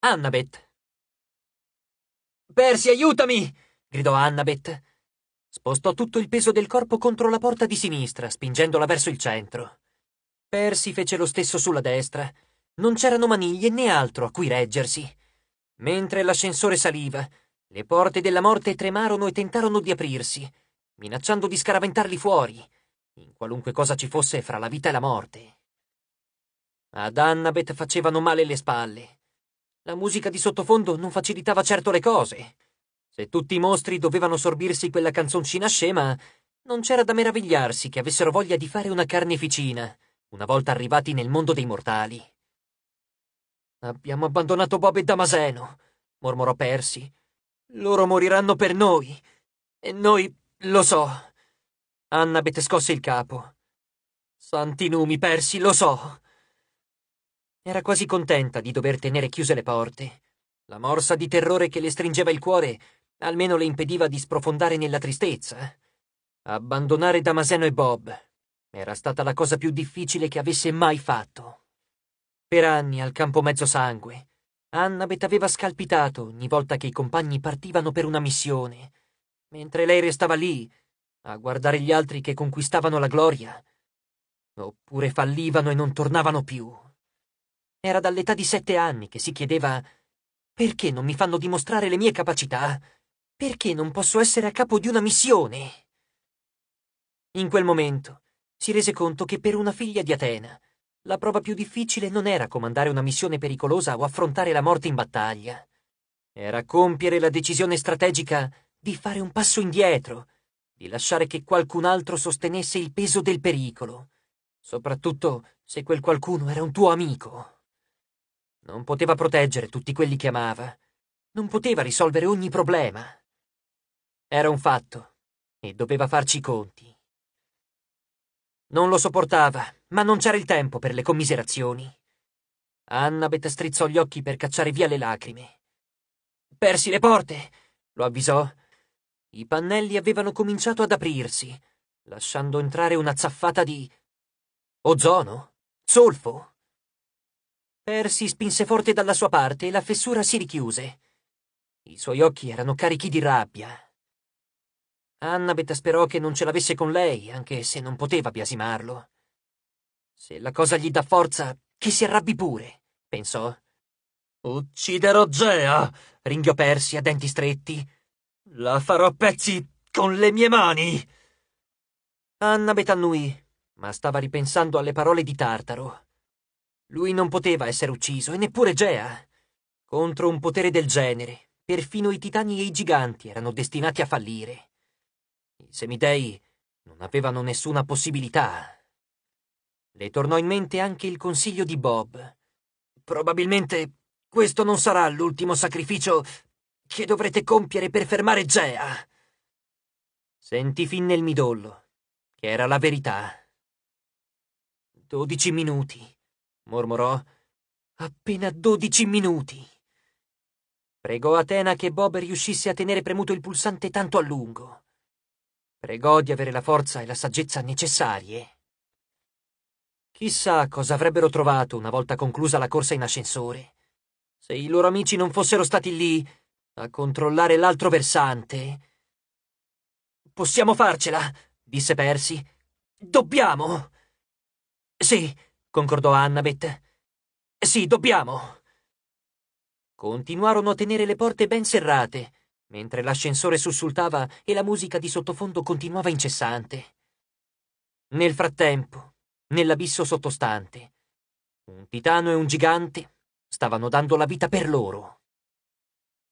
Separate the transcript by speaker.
Speaker 1: Annabeth. Percy, aiutami! gridò Annabeth. Spostò tutto il peso del corpo contro la porta di sinistra, spingendola verso il centro. Percy fece lo stesso sulla destra. Non c'erano maniglie né altro a cui reggersi. Mentre l'ascensore saliva, le porte della morte tremarono e tentarono di aprirsi, minacciando di scaraventarli fuori, in qualunque cosa ci fosse fra la vita e la morte. Ad Annabeth facevano male le spalle. La musica di sottofondo non facilitava certo le cose. Se tutti i mostri dovevano sorbirsi quella canzoncina scema, non c'era da meravigliarsi che avessero voglia di fare una carneficina, una volta arrivati nel mondo dei mortali. Abbiamo abbandonato Bob e Damaseno, mormorò Percy. Loro moriranno per noi. E noi, lo so. Annabeth scosse il capo. Santi numi, Percy, lo so. Era quasi contenta di dover tenere chiuse le porte. La morsa di terrore che le stringeva il cuore almeno le impediva di sprofondare nella tristezza. Eh? Abbandonare Damaseno e Bob era stata la cosa più difficile che avesse mai fatto. Per anni, al campo mezzo sangue, Annabeth aveva scalpitato ogni volta che i compagni partivano per una missione, mentre lei restava lì a guardare gli altri che conquistavano la gloria, oppure fallivano e non tornavano più. Era dall'età di sette anni che si chiedeva perché non mi fanno dimostrare le mie capacità? Perché non posso essere a capo di una missione? In quel momento si rese conto che per una figlia di Atena la prova più difficile non era comandare una missione pericolosa o affrontare la morte in battaglia. Era compiere la decisione strategica di fare un passo indietro, di lasciare che qualcun altro sostenesse il peso del pericolo, soprattutto se quel qualcuno era un tuo amico. Non poteva proteggere tutti quelli che amava. Non poteva risolvere ogni problema. Era un fatto e doveva farci i conti. Non lo sopportava, ma non c'era il tempo per le commiserazioni. Annabeth strizzò gli occhi per cacciare via le lacrime. Persi le porte, lo avvisò. I pannelli avevano cominciato ad aprirsi, lasciando entrare una zaffata di... ozono? Solfo? Per spinse forte dalla sua parte e la fessura si richiuse. I suoi occhi erano carichi di rabbia. Annabeth sperò che non ce l'avesse con lei, anche se non poteva biasimarlo. Se la cosa gli dà forza, che si arrabbi pure, pensò. Ucciderò Gea, ringhiò Persi a denti stretti. La farò a pezzi con le mie mani. Annabeth annui, ma stava ripensando alle parole di Tartaro. Lui non poteva essere ucciso, e neppure Gea. Contro un potere del genere, perfino i titani e i giganti erano destinati a fallire. I semidei non avevano nessuna possibilità. Le tornò in mente anche il consiglio di Bob. Probabilmente questo non sarà l'ultimo sacrificio che dovrete compiere per fermare Gea. Sentì fin nel midollo, che era la verità. Dodici minuti mormorò. Appena dodici minuti. Pregò Atena che Bob riuscisse a tenere premuto il pulsante tanto a lungo. Pregò di avere la forza e la saggezza necessarie. Chissà cosa avrebbero trovato una volta conclusa la corsa in ascensore. Se i loro amici non fossero stati lì a controllare l'altro versante. Possiamo farcela, disse Percy. Dobbiamo. Sì, concordò Annabeth. Sì, dobbiamo. Continuarono a tenere le porte ben serrate, mentre l'ascensore sussultava e la musica di sottofondo continuava incessante. Nel frattempo, nell'abisso sottostante, un titano e un gigante stavano dando la vita per loro.